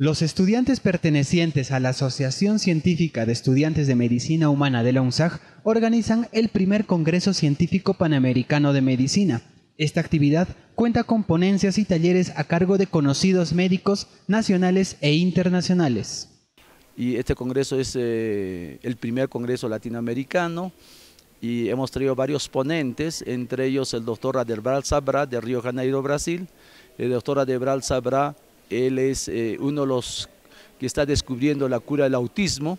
Los estudiantes pertenecientes a la Asociación Científica de Estudiantes de Medicina Humana de la UNSAG organizan el primer Congreso Científico Panamericano de Medicina. Esta actividad cuenta con ponencias y talleres a cargo de conocidos médicos nacionales e internacionales. Y este congreso es eh, el primer congreso latinoamericano y hemos traído varios ponentes, entre ellos el doctor Adelbral Sabra de Río Janeiro, Brasil, el doctor Adelbral Sabra él es eh, uno de los que está descubriendo la cura del autismo.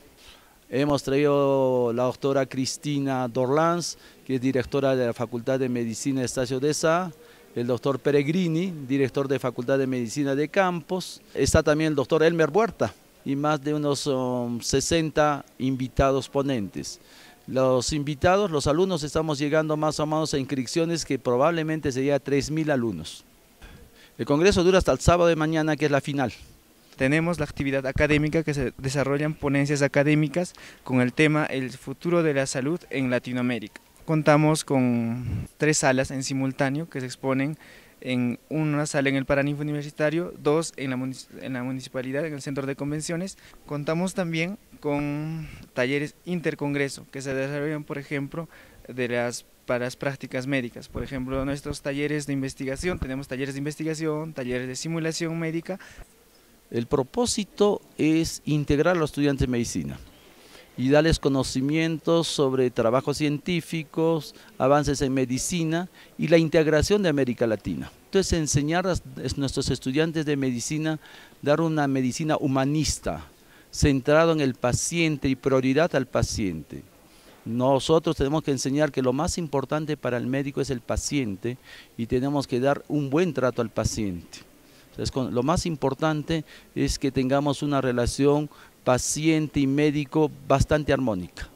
Hemos traído la doctora Cristina Dorlanz, que es directora de la Facultad de Medicina de Estacio de Sá. el doctor Peregrini, director de Facultad de Medicina de Campos. Está también el doctor Elmer Huerta y más de unos 60 um, invitados ponentes. Los invitados, los alumnos, estamos llegando más o menos a inscripciones que probablemente sería 3.000 alumnos. El Congreso dura hasta el sábado de mañana, que es la final. Tenemos la actividad académica que se desarrollan ponencias académicas con el tema El futuro de la salud en Latinoamérica. Contamos con tres salas en simultáneo que se exponen en una sala en el Paraninfo Universitario, dos en la, en la municipalidad, en el centro de convenciones. Contamos también con talleres intercongreso que se desarrollan, por ejemplo, de las para las prácticas médicas. Por ejemplo, nuestros talleres de investigación, tenemos talleres de investigación, talleres de simulación médica. El propósito es integrar a los estudiantes de medicina y darles conocimientos sobre trabajos científicos, avances en medicina y la integración de América Latina. Entonces enseñar a nuestros estudiantes de medicina, dar una medicina humanista, centrado en el paciente y prioridad al paciente. Nosotros tenemos que enseñar que lo más importante para el médico es el paciente y tenemos que dar un buen trato al paciente. Entonces, lo más importante es que tengamos una relación paciente y médico bastante armónica.